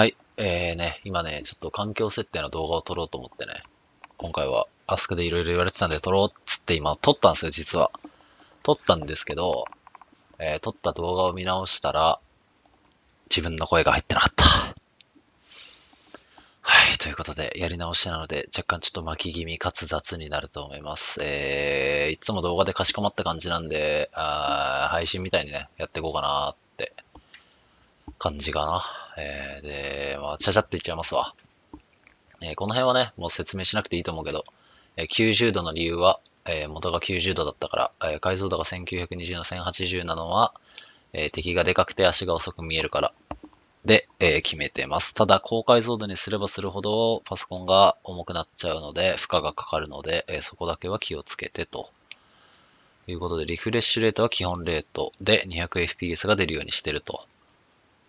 はい。えーね、今ね、ちょっと環境設定の動画を撮ろうと思ってね、今回はアスクでいろいろ言われてたんで撮ろうっつって今撮ったんですよ、実は。撮ったんですけど、えー、撮った動画を見直したら、自分の声が入ってなかった。はい、ということで、やり直しなので、若干ちょっと巻き気味かつ雑になると思います。えー、いつも動画でかしこまった感じなんで、あ配信みたいにね、やっていこうかなーって感じかな。えー、で、まあ、ちゃちゃっていっちゃいますわ。えー、この辺はね、もう説明しなくていいと思うけど、えー、90度の理由は、えー、元が90度だったから、えー、解像度が1920の1080なのは、えー、敵がでかくて足が遅く見えるから。で、えー、決めてます。ただ、高解像度にすればするほど、パソコンが重くなっちゃうので、負荷がかかるので、えー、そこだけは気をつけてと。いうことで、リフレッシュレートは基本レートで 200fps が出るようにしてると。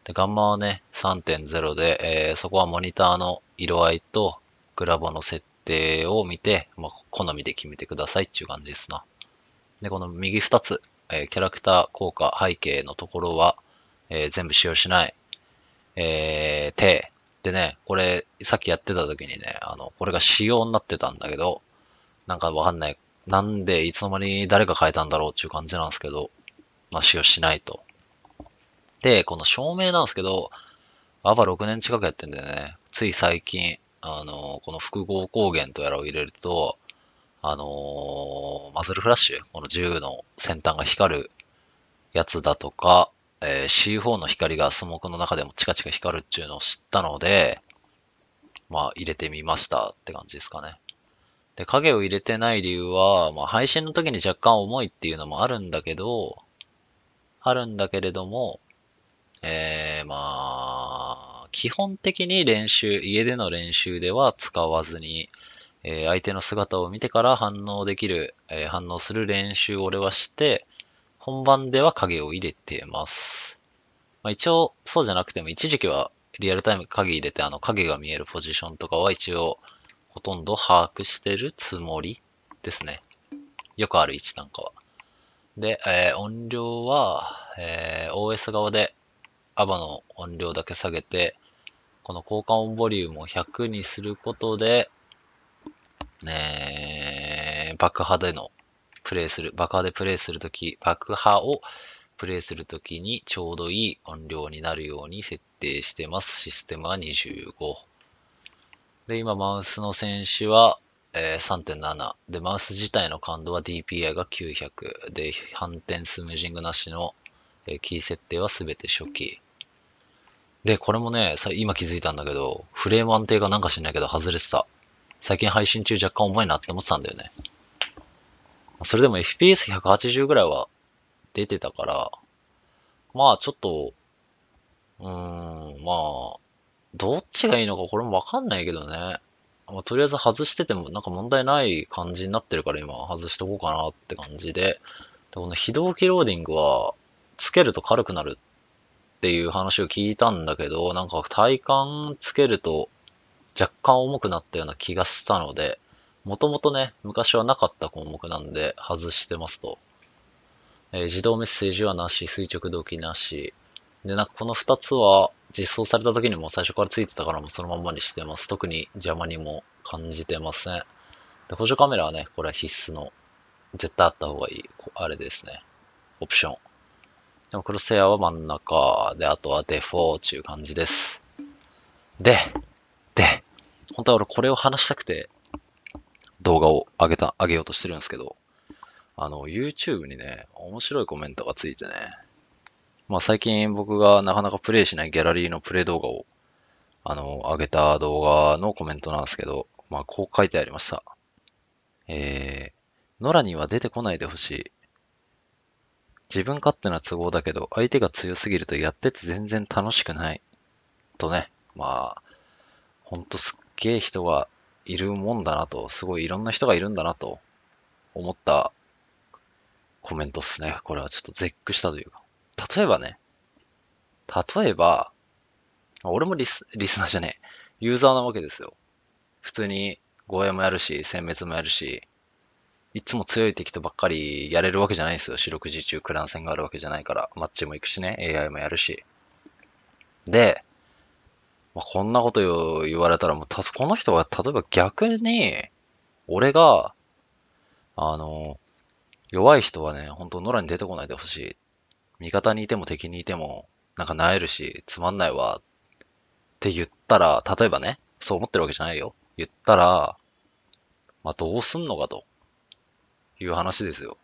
で、ガンマはね、3.0で、えー、そこはモニターの色合いとグラボの設定を見て、まあ、好みで決めてくださいっていう感じですな。で、この右2つ、えー、キャラクター効果、背景のところは、えー、全部使用しない。えー、手。でね、これ、さっきやってた時にね、あの、これが仕様になってたんだけど、なんかわかんない。なんで、いつの間に誰が変えたんだろうっていう感じなんですけど、まあ、使用しないと。で、この照明なんですけど、アバ6年近くやってんだよね。つい最近、あの、この複合光源とやらを入れると、あのー、マズルフラッシュ、この銃の先端が光るやつだとか、えー、C4 の光がスモークの中でもチカチカ光るっていうのを知ったので、まあ入れてみましたって感じですかね。で、影を入れてない理由は、まあ配信の時に若干重いっていうのもあるんだけど、あるんだけれども、えー、まあ、基本的に練習、家での練習では使わずに、えー、相手の姿を見てから反応できる、えー、反応する練習を俺はして、本番では影を入れてます。まあ、一応、そうじゃなくても、一時期はリアルタイム影入れて、あの影が見えるポジションとかは一応、ほとんど把握してるつもりですね。よくある位置なんかは。で、えー、音量は、えー、OS 側でアバの音量だけ下げて、この交換音ボリュームを100にすることで、えー、爆破でのプレイする、爆破でプレイするとき、爆破をプレイするときにちょうどいい音量になるように設定してます。システムは25。で、今マウスの選手は、えー、3.7。で、マウス自体の感度は DPI が900。で、反転スムージングなしのえキー設定はすべて初期。で、これもね、さ今気づいたんだけど、フレーム安定がなんか知んないけど外れてた。最近配信中若干重いなって思ってたんだよね。それでも FPS180 ぐらいは出てたから、まあちょっと、うーん、まあ、どっちがいいのかこれもわかんないけどね。まあ、とりあえず外しててもなんか問題ない感じになってるから今外しとこうかなって感じで。でこの非同期ローディングは、つけると軽くなるっていう話を聞いたんだけど、なんか体感つけると若干重くなったような気がしたので、もともとね、昔はなかった項目なんで外してますと。えー、自動メッセージはなし、垂直動機なし。で、なんかこの2つは実装された時にも最初からついてたからもそのまんまにしてます。特に邪魔にも感じてません。で、補助カメラはね、これは必須の、絶対あった方がいい、あれですね。オプション。でもクロスエアは真ん中で、あとはデフォーっていう感じです。で、で、本当は俺これを話したくて動画を上げた、上げようとしてるんですけど、あの、YouTube にね、面白いコメントがついてね、まあ最近僕がなかなかプレイしないギャラリーのプレイ動画を、あの、上げた動画のコメントなんですけど、まあこう書いてありました。えー、野良には出てこないでほしい。自分勝手な都合だけど、相手が強すぎるとやってて全然楽しくない。とね、まあ、ほんとすっげえ人がいるもんだなと、すごいいろんな人がいるんだなと思ったコメントっすね。これはちょっと絶句したというか。例えばね、例えば、俺もリス、リスナーじゃねえ。ユーザーなわけですよ。普通に、ゴーヤもやるし、殲滅もやるし、いつも強い敵とばっかりやれるわけじゃないですよ。四六時中クラン戦があるわけじゃないから、マッチも行くしね、AI もやるし。で、まあ、こんなこと言われたら、もうた、この人は例えば逆に、俺が、あの、弱い人はね、本当野良に出てこないでほしい。味方にいても敵にいても、なんか萎えるし、つまんないわ。って言ったら、例えばね、そう思ってるわけじゃないよ。言ったら、まあ、どうすんのかと。いう話ですよ。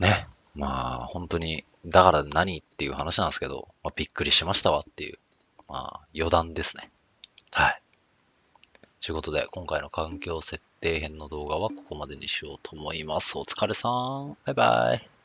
ね。まあ、本当に、だから何っていう話なんですけど、まあ、びっくりしましたわっていう、まあ、余談ですね。はい。ということで、今回の環境設定編の動画はここまでにしようと思います。お疲れさん。バイバイ。